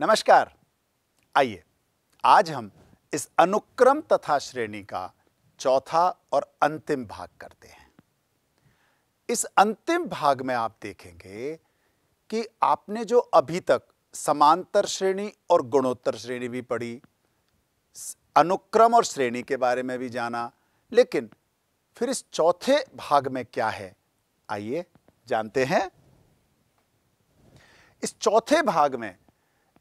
नमस्कार आइए आज हम इस अनुक्रम तथा श्रेणी का चौथा और अंतिम भाग करते हैं इस अंतिम भाग में आप देखेंगे कि आपने जो अभी तक समांतर श्रेणी और गुणोत्तर श्रेणी भी पढ़ी अनुक्रम और श्रेणी के बारे में भी जाना लेकिन फिर इस चौथे भाग में क्या है आइए जानते हैं इस चौथे भाग में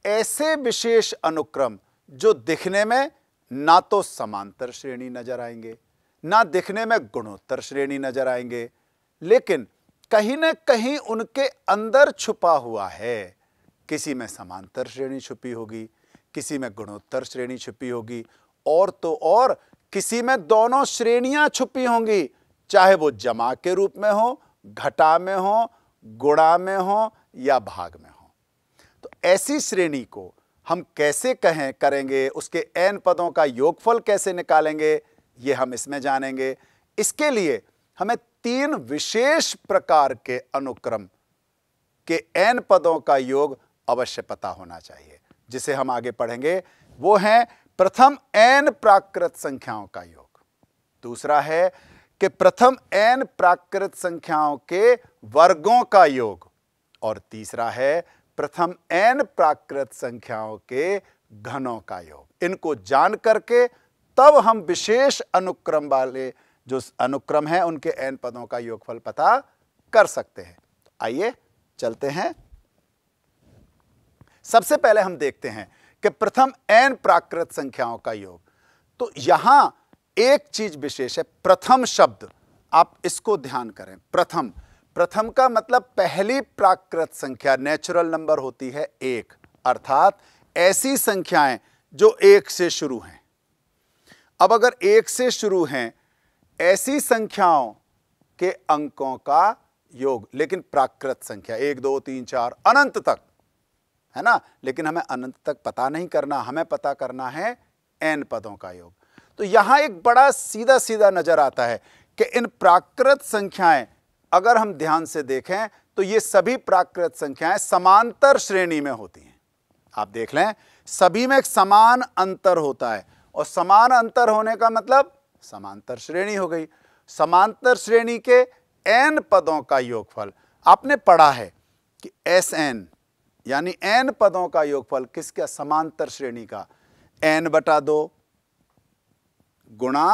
ऐसे विशेष अनुक्रम जो दिखने में ना तो समांतर श्रेणी नजर आएंगे ना दिखने में गुणोत्तर श्रेणी नजर आएंगे लेकिन कहीं ना कहीं उनके अंदर छुपा हुआ है किसी में समांतर श्रेणी छुपी होगी किसी में गुणोत्तर श्रेणी छुपी होगी और तो और किसी में दोनों श्रेणियां छुपी होंगी चाहे वो जमा के रूप में हो घटा में हो गुणा में हो या भाग में हो ऐसी श्रेणी को हम कैसे कहें करेंगे उसके एन पदों का योगफल कैसे निकालेंगे ये हम इसमें जानेंगे इसके लिए हमें तीन विशेष प्रकार के अनुक्रम के एन पदों का योग अवश्य पता होना चाहिए जिसे हम आगे पढ़ेंगे वो हैं प्रथम एन प्राकृत संख्याओं का योग दूसरा है कि प्रथम एन प्राकृत संख्याओं के वर्गों का योग और तीसरा है प्रथम एन प्राकृत संख्याओं के घनों का योग इनको जान करके तब हम विशेष अनुक्रम वाले जो अनुक्रम है उनके एन पदों का योगफल पता कर सकते हैं आइए चलते हैं सबसे पहले हम देखते हैं कि प्रथम एन प्राकृत संख्याओं का योग तो यहां एक चीज विशेष है प्रथम शब्द आप इसको ध्यान करें प्रथम प्रथम का मतलब पहली प्राकृत संख्या नेचुरल नंबर होती है एक अर्थात ऐसी संख्याएं जो एक से शुरू हैं अब अगर एक से शुरू हैं ऐसी संख्याओं के अंकों का योग लेकिन प्राकृत संख्या एक दो तीन चार अनंत तक है ना लेकिन हमें अनंत तक पता नहीं करना हमें पता करना है एन पदों का योग तो यहां एक बड़ा सीधा सीधा नजर आता है कि इन प्राकृत संख्याएं अगर हम ध्यान से देखें तो ये सभी प्राकृत संख्याएं समांतर श्रेणी में होती हैं आप देख लें सभी में एक समान अंतर होता है और समान अंतर होने का मतलब समांतर श्रेणी हो गई समांतर श्रेणी के एन पदों का योगफल आपने पढ़ा है कि एस एन यानी एन पदों का योगफल किसका समांतर श्रेणी का एन बटा दो गुणा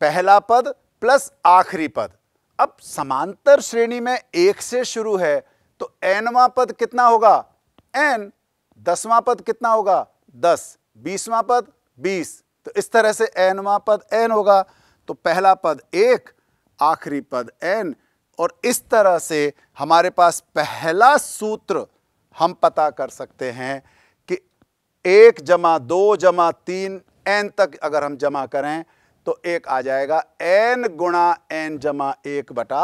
पहला पद प्लस आखिरी पद अब समांतर श्रेणी में एक से शुरू है तो एनवा पद कितना होगा एन दसवां पद कितना होगा दस बीसवां पद बीस तो इस तरह से एनवा पद एन होगा तो पहला पद एक आखिरी पद एन और इस तरह से हमारे पास पहला सूत्र हम पता कर सकते हैं कि एक जमा दो जमा तीन एन तक अगर हम जमा करें तो एक आ जाएगा एन गुणा एन जमा एक बटा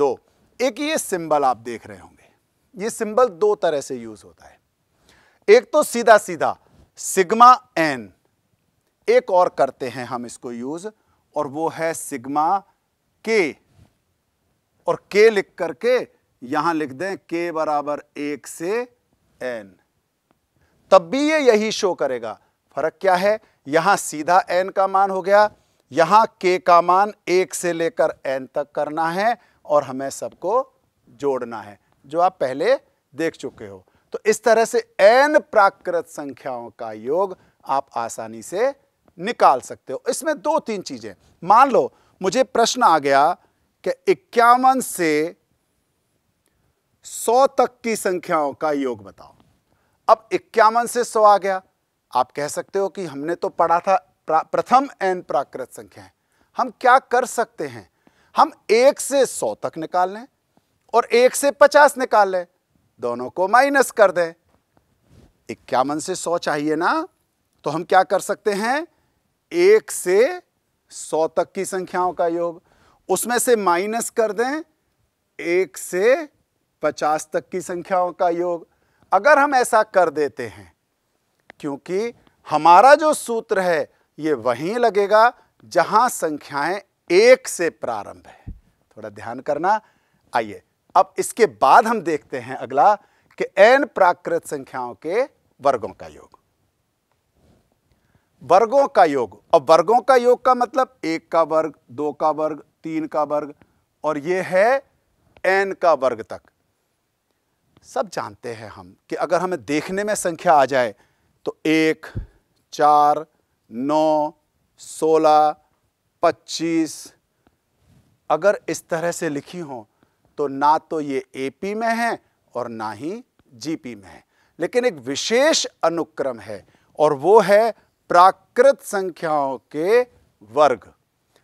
दो एक ये सिंबल आप देख रहे होंगे ये सिंबल दो तरह से यूज होता है एक तो सीधा सीधा सिग्मा एन एक और करते हैं हम इसको यूज और वो है सिग्मा के और के लिख करके यहां लिख दें के बराबर एक से एन तब भी ये यही शो करेगा फर्क क्या है यहां सीधा एन का मान हो गया यहां के का मान एक से लेकर एन तक करना है और हमें सबको जोड़ना है जो आप पहले देख चुके हो तो इस तरह से एन प्राकृत संख्याओं का योग आप आसानी से निकाल सकते हो इसमें दो तीन चीजें मान लो मुझे प्रश्न आ गया कि इक्यावन से सौ तक की संख्याओं का योग बताओ अब इक्यावन से सौ आ गया आप कह सकते हो कि हमने तो पढ़ा था प्रथम एन प्राकृत संख्या है हम क्या कर सकते हैं हम एक से सौ तक निकाल लें और एक से पचास निकाल लें दोनों को माइनस कर दें इक्यावन से सौ चाहिए ना तो हम क्या कर सकते हैं एक से सौ तक की संख्याओं का योग उसमें से माइनस कर दें एक से पचास तक की संख्याओं का योग अगर हम ऐसा कर देते हैं क्योंकि हमारा जो सूत्र है ये वहीं लगेगा जहां संख्याएं एक से प्रारंभ है थोड़ा ध्यान करना आइए अब इसके बाद हम देखते हैं अगला कि एन प्राकृत संख्याओं के वर्गों का योग वर्गों का योग और वर्गों का योग का मतलब एक का वर्ग दो का वर्ग तीन का वर्ग और यह है एन का वर्ग तक सब जानते हैं हम कि अगर हमें देखने में संख्या आ जाए तो एक चार नौ सोलह पच्चीस अगर इस तरह से लिखी हो तो ना तो ये एपी में है और ना ही जीपी में है लेकिन एक विशेष अनुक्रम है और वो है प्राकृत संख्याओं के वर्ग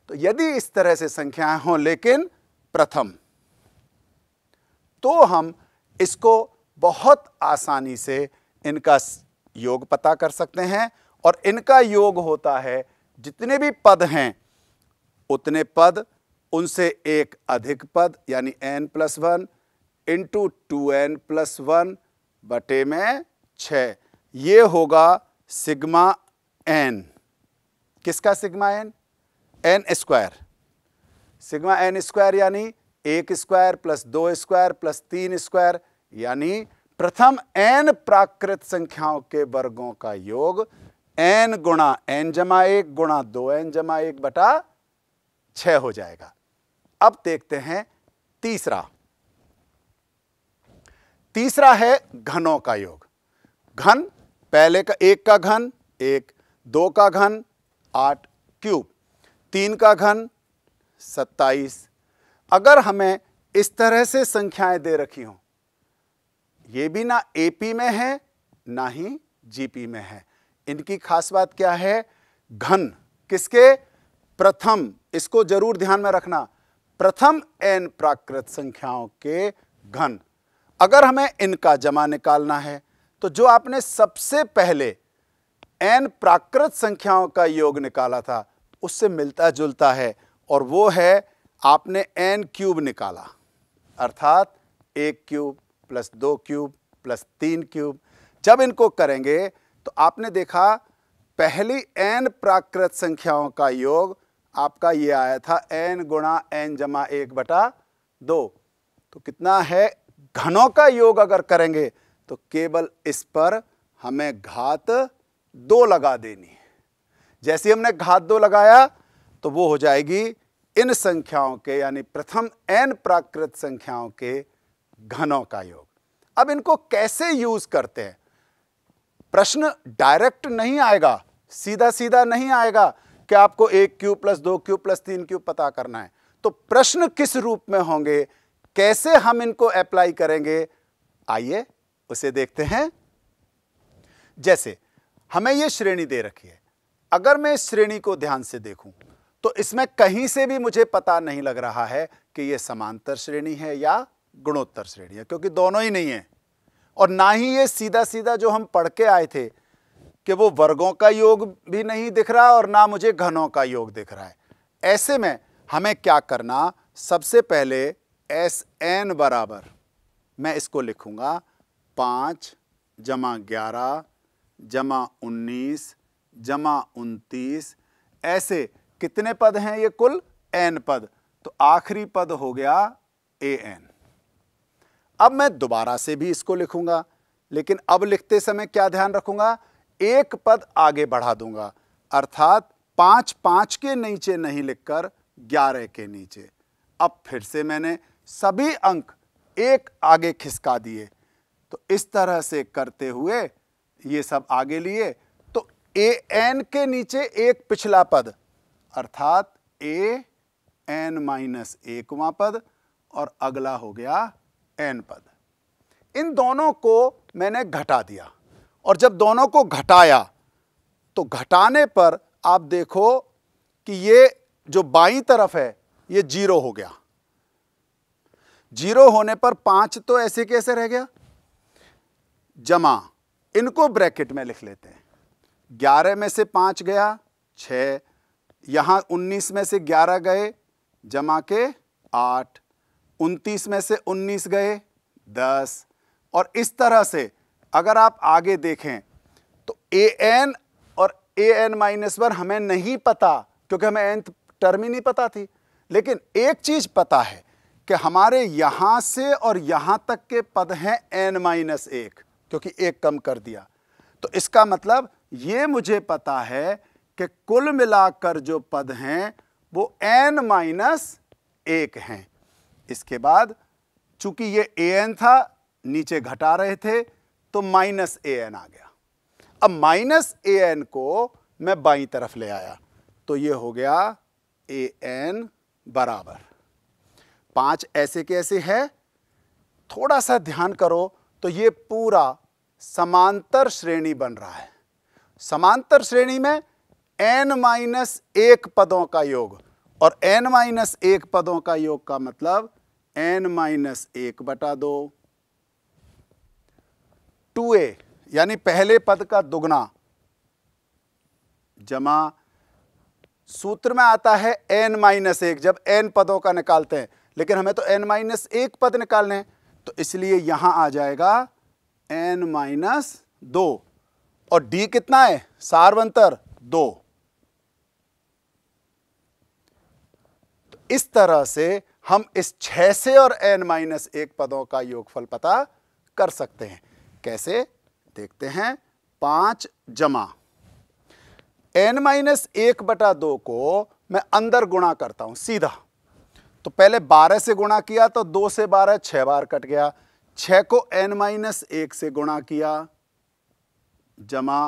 तो यदि इस तरह से संख्याएं हों लेकिन प्रथम तो हम इसको बहुत आसानी से इनका योग पता कर सकते हैं और इनका योग होता है जितने भी पद हैं उतने पद उनसे एक अधिक पद यानी n plus one into two n plus one बटे में छ ये होगा सिग्मा एन किसका sigma n n square sigma n square यानी एक स्क्वायर प्लस दो स्क्वायर प्लस तीन स्क्वायर यानी प्रथम एन प्राकृत संख्याओं के वर्गों का योग एन गुणा एन जमा एक गुणा दो एन जमा एक बटा छ हो जाएगा अब देखते हैं तीसरा तीसरा है घनों का योग घन पहले का एक का घन एक दो का घन आठ क्यूब तीन का घन सत्ताईस अगर हमें इस तरह से संख्याएं दे रखी हों ये भी ना एपी में है ना ही जीपी में है इनकी खास बात क्या है घन किसके प्रथम इसको जरूर ध्यान में रखना प्रथम एन प्राकृत संख्याओं के घन अगर हमें इनका जमा निकालना है तो जो आपने सबसे पहले एन प्राकृत संख्याओं का योग निकाला था उससे मिलता जुलता है और वो है आपने एन क्यूब निकाला अर्थात एक क्यूब प्लस दो क्यूब प्लस तीन क्यूब जब इनको करेंगे तो आपने देखा पहली एन प्राकृत संख्याओं का योग आपका ये आया था एन गुणा एन जमा एक बटा दो तो कितना है घनों का योग अगर करेंगे तो केवल इस पर हमें घात दो लगा देनी है जैसे हमने घात दो लगाया तो वो हो जाएगी इन संख्याओं के यानी प्रथम एन प्राकृत संख्याओं के घनों का योग अब इनको कैसे यूज करते हैं प्रश्न डायरेक्ट नहीं आएगा सीधा सीधा नहीं आएगा कि आपको एक क्यू प्लस दो क्यू प्लस तीन क्यू पता करना है तो प्रश्न किस रूप में होंगे कैसे हम इनको अप्लाई करेंगे आइए उसे देखते हैं जैसे हमें यह श्रेणी दे रखी है अगर मैं इस श्रेणी को ध्यान से देखूं तो इसमें कहीं से भी मुझे पता नहीं लग रहा है कि यह समांतर श्रेणी है या गुणोत्तर श्रेणी है क्योंकि दोनों ही नहीं है और ना ही ये सीधा सीधा जो हम पढ़ के आए थे कि वो वर्गों का योग भी नहीं दिख रहा और ना मुझे घनों का योग दिख रहा है ऐसे में हमें क्या करना सबसे पहले एस एन बराबर मैं इसको लिखूंगा पाँच जमा ग्यारह जमा उन्नीस जमा उनतीस ऐसे कितने पद हैं ये कुल एन पद तो आखिरी पद हो गया ए एन अब मैं दोबारा से भी इसको लिखूंगा लेकिन अब लिखते समय क्या ध्यान रखूंगा एक पद आगे बढ़ा दूंगा अर्थात पांच पांच के नीचे नहीं लिखकर ग्यारह के नीचे अब फिर से मैंने सभी अंक एक आगे खिसका दिए तो इस तरह से करते हुए ये सब आगे लिए तो ए एन के नीचे एक पिछला पद अर्थात ए एन माइनस एकवा पद और अगला हो गया एन पद इन दोनों को मैंने घटा दिया और जब दोनों को घटाया तो घटाने पर आप देखो कि ये जो बाई तरफ है ये जीरो हो गया जीरो होने पर पांच तो ऐसे कैसे रह गया जमा इनको ब्रैकेट में लिख लेते हैं ग्यारह में से पांच गया छ यहां उन्नीस में से ग्यारह गए जमा के आठ उनतीस में से उन्नीस गए दस और इस तरह से अगर आप आगे देखें तो ए एन और ए एन माइनस वन हमें नहीं पता क्योंकि हमें एन टर्म ही नहीं पता थी लेकिन एक चीज़ पता है कि हमारे यहां से और यहां तक के पद हैं एन माइनस एक क्योंकि एक कम कर दिया तो इसका मतलब ये मुझे पता है कि कुल मिलाकर जो पद हैं वो एन माइनस एक हैं इसके बाद चूंकि ये ए एन था नीचे घटा रहे थे तो माइनस ए एन आ गया अब माइनस ए एन को मैं बाई तरफ ले आया तो ये हो गया ए एन बराबर पांच ऐसे के ऐसे है थोड़ा सा ध्यान करो तो ये पूरा समांतर श्रेणी बन रहा है समांतर श्रेणी में एन माइनस एक पदों का योग और एन माइनस एक पदों का योग का मतलब एन माइनस एक बटा दो टू ए यानी पहले पद का दुगना जमा सूत्र में आता है एन माइनस एक जब एन पदों का निकालते हैं लेकिन हमें तो एन माइनस एक पद निकालने हैं तो इसलिए यहां आ जाएगा एन माइनस दो और डी कितना है सार्वंतर दो तो इस तरह से हम इस छह से और एन माइनस एक पदों का योगफल पता कर सकते हैं कैसे देखते हैं पांच जमा एन माइनस एक बटा दो को मैं अंदर गुणा करता हूं सीधा तो पहले बारह से गुणा किया तो दो से बारह छह बार कट गया छह को एन माइनस एक से गुणा किया जमा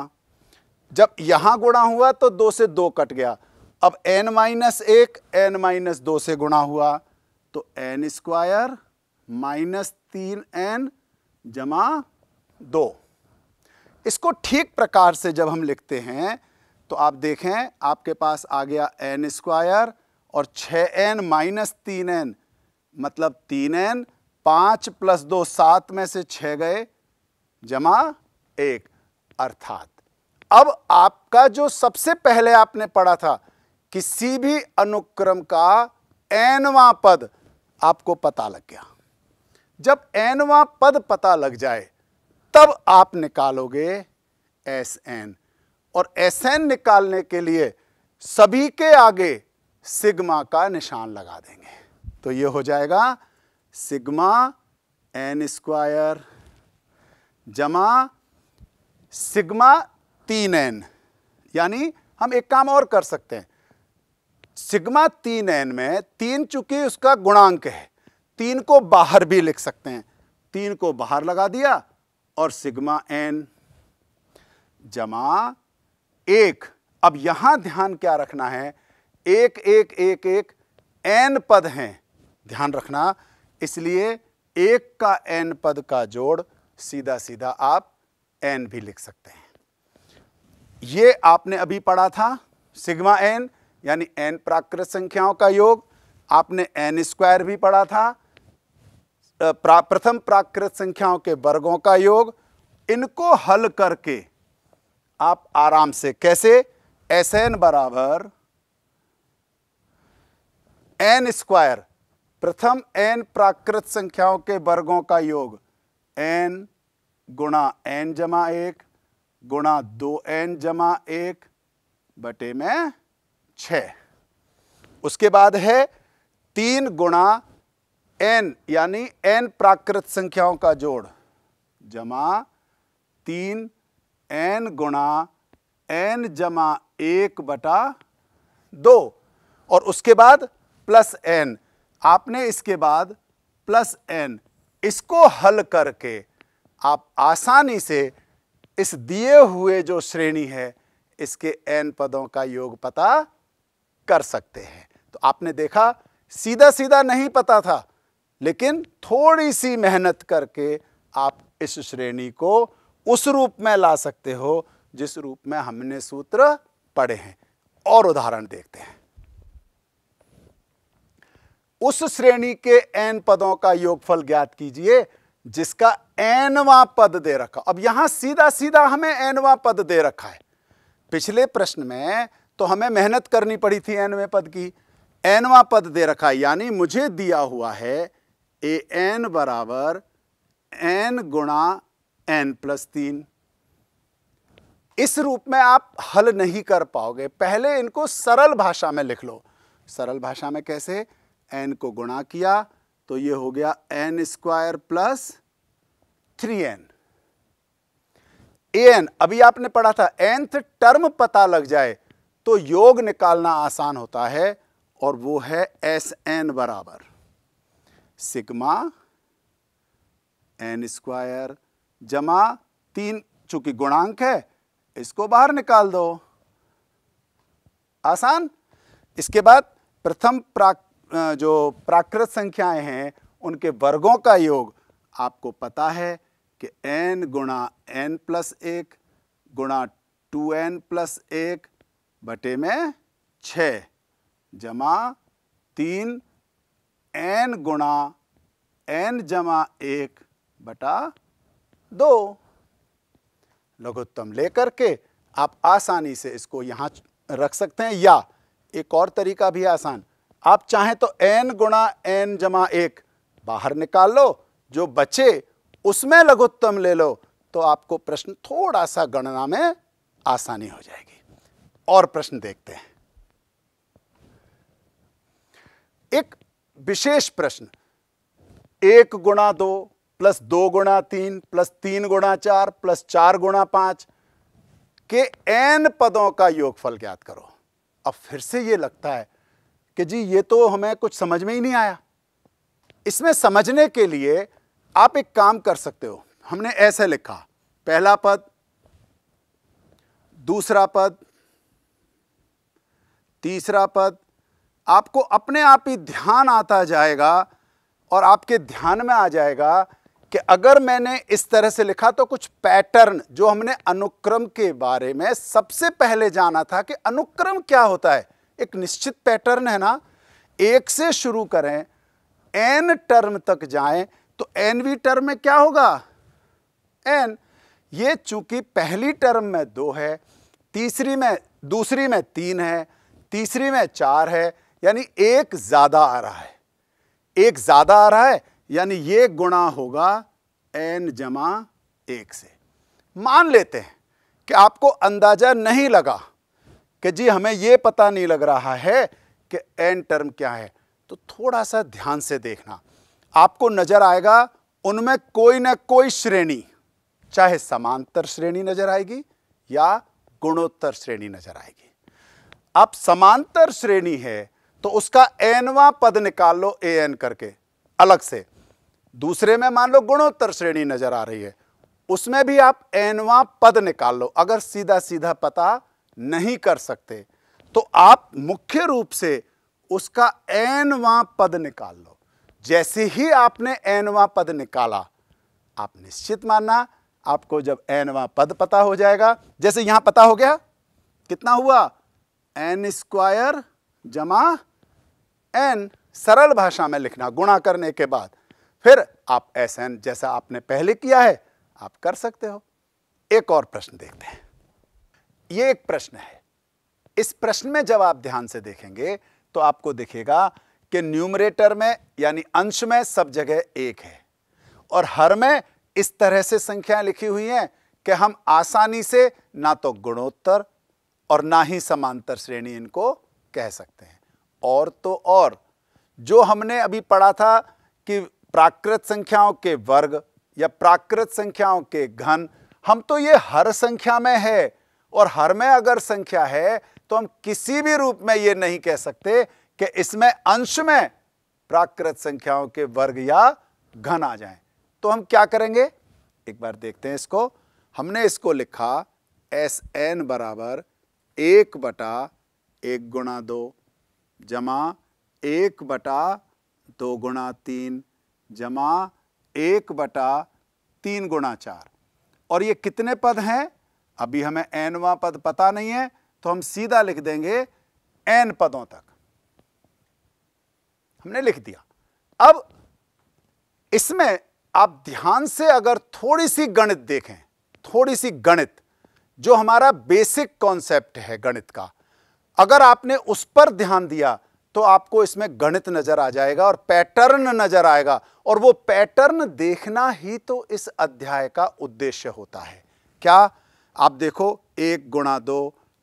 जब यहां गुणा हुआ तो दो से दो कट गया अब एन माइनस एक एन माइनस दो से गुणा हुआ तो एन स्क्वायर माइनस तीन एन जमा दो इसको ठीक प्रकार से जब हम लिखते हैं तो आप देखें आपके पास आ गया एन स्क्वायर और छः एन माइनस तीन एन मतलब तीन एन पाँच प्लस दो सात में से छ गए जमा एक अर्थात अब आपका जो सबसे पहले आपने पढ़ा था किसी भी अनुक्रम का एनवा पद आपको पता लग गया जब एनवा पद पता लग जाए तब आप निकालोगे एस एन और एस एन निकालने के लिए सभी के आगे सिग्मा का निशान लगा देंगे तो ये हो जाएगा सिग्मा एन स्क्वायर जमा सिग्मा तीन एन यानी हम एक काम और कर सकते हैं सिग्मा तीन एन में तीन चूंकि उसका गुणांक है तीन को बाहर भी लिख सकते हैं तीन को बाहर लगा दिया और सिग्मा एन जमा एक अब यहां ध्यान क्या रखना है एक एक एक एक एन पद हैं ध्यान रखना इसलिए एक का एन पद का जोड़ सीधा सीधा आप एन भी लिख सकते हैं ये आपने अभी पढ़ा था सिग्मा एन यानी एन प्राकृत संख्याओं का योग आपने एन स्क्वायर भी पढ़ा था प्रा, प्रथम प्राकृत संख्याओं के वर्गों का योग इनको हल करके आप आराम से कैसे एस एन बराबर एन स्क्वायर प्रथम एन प्राकृत संख्याओं के वर्गों का योग एन गुणा एन जमा एक गुणा दो एन जमा एक बटे में छ उसके बाद है तीन गुणा एन यानी एन प्राकृत संख्याओं का जोड़ जमा तीन एन गुणा एन जमा एक बटा दो और उसके बाद प्लस एन आपने इसके बाद प्लस एन इसको हल करके आप आसानी से इस दिए हुए जो श्रेणी है इसके एन पदों का योग पता कर सकते हैं तो आपने देखा सीधा सीधा नहीं पता था लेकिन थोड़ी सी मेहनत करके आप इस श्रेणी को उस रूप में ला सकते हो जिस रूप में हमने सूत्र पढ़े हैं और उदाहरण देखते हैं उस श्रेणी के एन पदों का योगफल ज्ञात कीजिए जिसका एनवा पद दे रखा अब यहां सीधा सीधा हमें एनवा पद दे रखा है पिछले प्रश्न में तो हमें मेहनत करनी पड़ी थी एनवे पद की एनवा पद दे रखा यानी मुझे दिया हुआ है ए एन बराबर एन गुणा एन प्लस तीन इस रूप में आप हल नहीं कर पाओगे पहले इनको सरल भाषा में लिख लो सरल भाषा में कैसे एन को गुणा किया तो ये हो गया n square plus three n n अभी आपने पढ़ा था एंथ टर्म पता लग जाए तो योग निकालना आसान होता है और वो है एस एन बराबर सिग्मा एन स्क्वायर जमा तीन चूंकि गुणांक है इसको बाहर निकाल दो आसान इसके बाद प्रथम प्राक जो प्राकृत संख्याएं हैं उनके वर्गों का योग आपको पता है कि n गुणा एन प्लस एक गुणा टू एन प्लस एक बटे में छ जमा तीन एन गुणा एन जमा एक बटा दो लघुत्तम लेकर के आप आसानी से इसको यहाँ रख सकते हैं या एक और तरीका भी आसान आप चाहें तो एन गुणा एन जमा एक बाहर निकाल लो जो बचे उसमें लघुत्तम ले लो तो आपको प्रश्न थोड़ा सा गणना में आसानी हो जाएगी और प्रश्न देखते हैं एक विशेष प्रश्न एक गुणा दो प्लस दो गुणा तीन प्लस तीन गुणा चार प्लस चार गुणा पांच के एन पदों का योगफल ज्ञात करो अब फिर से ये लगता है कि जी ये तो हमें कुछ समझ में ही नहीं आया इसमें समझने के लिए आप एक काम कर सकते हो हमने ऐसे लिखा पहला पद दूसरा पद तीसरा पद आपको अपने आप ही ध्यान आता जाएगा और आपके ध्यान में आ जाएगा कि अगर मैंने इस तरह से लिखा तो कुछ पैटर्न जो हमने अनुक्रम के बारे में सबसे पहले जाना था कि अनुक्रम क्या होता है एक निश्चित पैटर्न है ना एक से शुरू करें एन टर्म तक जाएं तो एनवी टर्म में क्या होगा एन ये चूंकि पहली टर्म में दो है तीसरी में दूसरी में तीन है तीसरी में चार है यानी एक ज़्यादा आ रहा है एक ज़्यादा आ रहा है यानी ये गुणा होगा एन जमा एक से मान लेते हैं कि आपको अंदाज़ा नहीं लगा कि जी हमें यह पता नहीं लग रहा है कि एन टर्म क्या है तो थोड़ा सा ध्यान से देखना आपको नज़र आएगा उनमें कोई ना कोई श्रेणी चाहे समांतर श्रेणी नज़र आएगी या गुणोत्तर श्रेणी नज़र आएगी अब समांतर श्रेणी है तो उसका एनवा पद निकाल लो ए एन करके अलग से दूसरे में मान लो गुणोत्तर श्रेणी नजर आ रही है उसमें भी आप एनवा पद निकाल लो अगर सीधा सीधा पता नहीं कर सकते तो आप मुख्य रूप से उसका एनवा पद निकाल लो जैसे ही आपने एनवा पद निकाला आप निश्चित मानना आपको जब एनवा पद पता हो जाएगा जैसे यहां पता हो गया कितना हुआ एन स्क्वायर जमा एन सरल भाषा में लिखना गुणा करने के बाद फिर आप एस एन जैसा आपने पहले किया है आप कर सकते हो एक और प्रश्न देखते हैं ये एक प्रश्न है इस प्रश्न में जब आप ध्यान से देखेंगे तो आपको दिखेगा कि न्यूमरेटर में यानी अंश में सब जगह एक है और हर में इस तरह से संख्याएं लिखी हुई हैं कि हम आसानी से ना तो गुणोत्तर और ना ही समांतर श्रेणी इनको कह सकते हैं और तो और जो हमने अभी पढ़ा था कि प्राकृत संख्याओं के वर्ग या प्राकृत संख्याओं के घन हम तो ये हर संख्या में है और हर में अगर संख्या है तो हम किसी भी रूप में ये नहीं कह सकते कि इसमें अंश में प्राकृत संख्याओं के वर्ग या घन आ जाएं। तो हम क्या करेंगे एक बार देखते हैं इसको हमने इसको लिखा एस एन बराबर एक बटा एक गुणा दो जमा एक बटा दो गुणा तीन जमा एक बटा तीन गुणा चार और ये कितने पद हैं अभी हमें एनवा पद पता नहीं है तो हम सीधा लिख देंगे एन पदों तक हमने लिख दिया अब इसमें आप ध्यान से अगर थोड़ी सी गणित देखें थोड़ी सी गणित जो हमारा बेसिक कॉन्सेप्ट है गणित का अगर आपने उस पर ध्यान दिया तो आपको इसमें गणित नजर आ जाएगा और पैटर्न नजर आएगा और वो पैटर्न देखना ही तो इस अध्याय का उद्देश्य होता है क्या आप देखो एक गुणा दो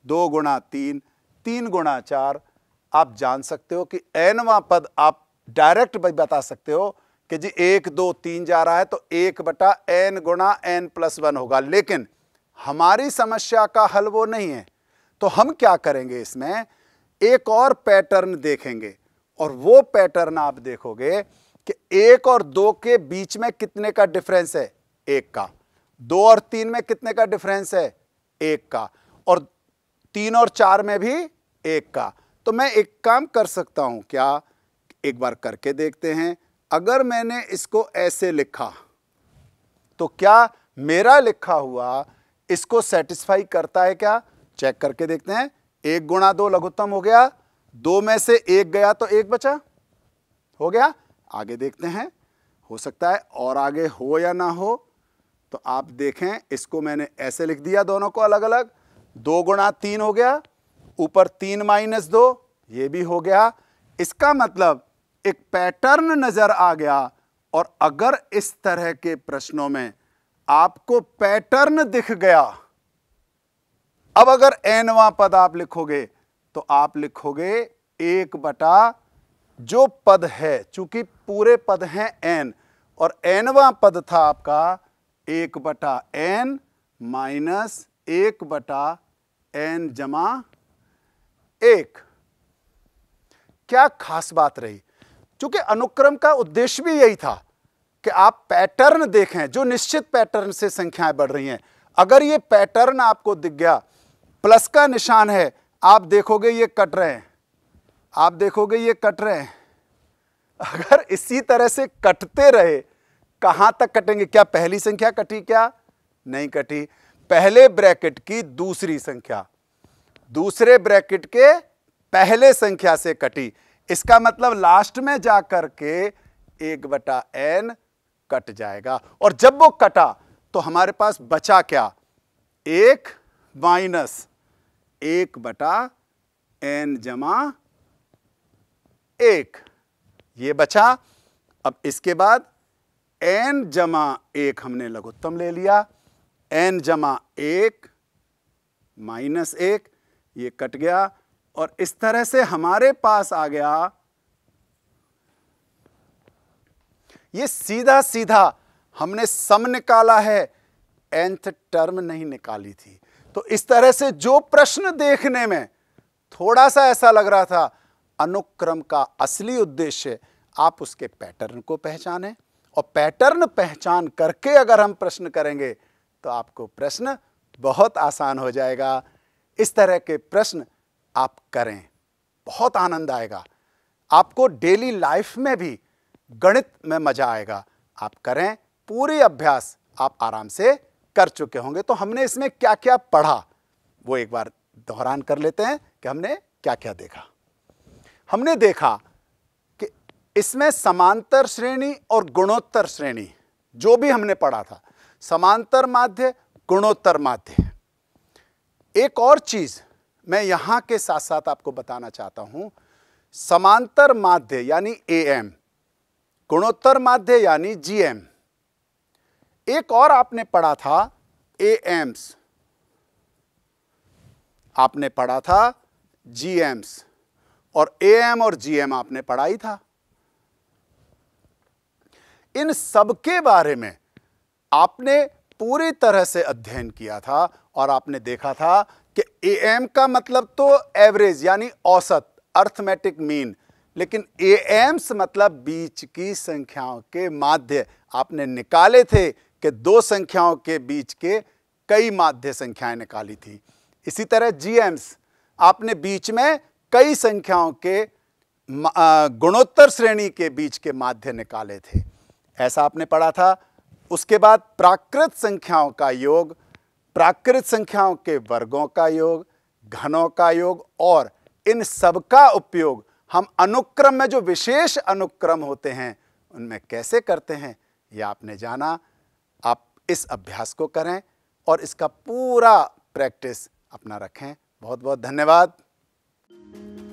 दो गुणा तीन तीन गुणा चार आप जान सकते हो कि एनवा पद आप डायरेक्ट बता सकते हो कि जी एक दो तीन जा रहा है तो एक बटा एन गुणा एन प्लस वन होगा लेकिन हमारी समस्या का हल वो नहीं है तो हम क्या करेंगे इसमें एक और पैटर्न देखेंगे और वो पैटर्न आप देखोगे कि एक और दो के बीच में कितने का डिफरेंस है एक का दो और तीन में कितने का डिफरेंस है एक का और तीन और चार में भी एक का तो मैं एक काम कर सकता हूं क्या एक बार करके देखते हैं अगर मैंने इसको ऐसे लिखा तो क्या मेरा लिखा हुआ इसको सेटिस्फाई करता है क्या चेक करके देखते हैं एक गुणा दो लघुत्तम हो गया दो में से एक गया तो एक बचा हो गया आगे देखते हैं हो सकता है और आगे हो या ना हो तो आप देखें इसको मैंने ऐसे लिख दिया दोनों को अलग अलग दो गुणा तीन हो गया ऊपर तीन माइनस दो ये भी हो गया इसका मतलब एक पैटर्न नज़र आ गया और अगर इस तरह के प्रश्नों में आपको पैटर्न दिख गया अब अगर एनवा पद आप लिखोगे तो आप लिखोगे एक बटा जो पद है चूंकि पूरे पद हैं एन और एनवा पद था आपका एक बटा एन माइनस एक बटा एन जमा एक क्या खास बात रही चूंकि अनुक्रम का उद्देश्य भी यही था कि आप पैटर्न देखें जो निश्चित पैटर्न से संख्याएं बढ़ रही हैं अगर ये पैटर्न आपको दिख गया प्लस का निशान है आप देखोगे ये कट रहे हैं आप देखोगे ये कट रहे हैं अगर इसी तरह से कटते रहे कहां तक कटेंगे क्या पहली संख्या कटी क्या नहीं कटी पहले ब्रैकेट की दूसरी संख्या दूसरे ब्रैकेट के पहले संख्या से कटी इसका मतलब लास्ट में जाकर के एक बटा एन कट जाएगा और जब वो कटा तो हमारे पास बचा क्या एक माइनस एक बटा एन जमा एक ये बचा अब इसके बाद एन जमा एक हमने लघुत्तम ले लिया एन जमा एक माइनस एक ये कट गया और इस तरह से हमारे पास आ गया ये सीधा सीधा हमने सम निकाला है एंथ टर्म नहीं निकाली थी तो इस तरह से जो प्रश्न देखने में थोड़ा सा ऐसा लग रहा था अनुक्रम का असली उद्देश्य आप उसके पैटर्न को पहचानें और पैटर्न पहचान करके अगर हम प्रश्न करेंगे तो आपको प्रश्न बहुत आसान हो जाएगा इस तरह के प्रश्न आप करें बहुत आनंद आएगा आपको डेली लाइफ में भी गणित में मज़ा आएगा आप करें पूरी अभ्यास आप आराम से कर चुके होंगे तो हमने इसमें क्या क्या पढ़ा वो एक बार दोहरान कर लेते हैं कि हमने क्या क्या देखा हमने देखा कि इसमें समांतर श्रेणी और गुणोत्तर श्रेणी जो भी हमने पढ़ा था समांतर माध्य गुणोत्तर माध्य एक और चीज मैं यहां के साथ साथ आपको बताना चाहता हूं समांतर माध्य यानी ए एम गुणोत्तर माध्य यानी जीएम एक और आपने पढ़ा था ए एम्स आपने पढ़ा था जी एम्स और ए एम और जी एम आपने पढ़ाई था इन सब के बारे में आपने पूरी तरह से अध्ययन किया था और आपने देखा था कि ए एम का मतलब तो एवरेज यानी औसत अर्थमेटिक मीन लेकिन ए एम्स मतलब बीच की संख्याओं के माध्य आपने निकाले थे कि दो संख्याओं के बीच के कई माध्य संख्याएं निकाली थी इसी तरह जी एम्स आपने बीच में कई संख्याओं के गुणोत्तर श्रेणी के बीच के माध्य निकाले थे ऐसा आपने पढ़ा था उसके बाद प्राकृत संख्याओं का योग प्राकृत संख्याओं के वर्गों का योग घनों का योग और इन सब का उपयोग हम अनुक्रम में जो विशेष अनुक्रम होते हैं उनमें कैसे करते हैं ये आपने जाना आप इस अभ्यास को करें और इसका पूरा प्रैक्टिस अपना रखें बहुत बहुत धन्यवाद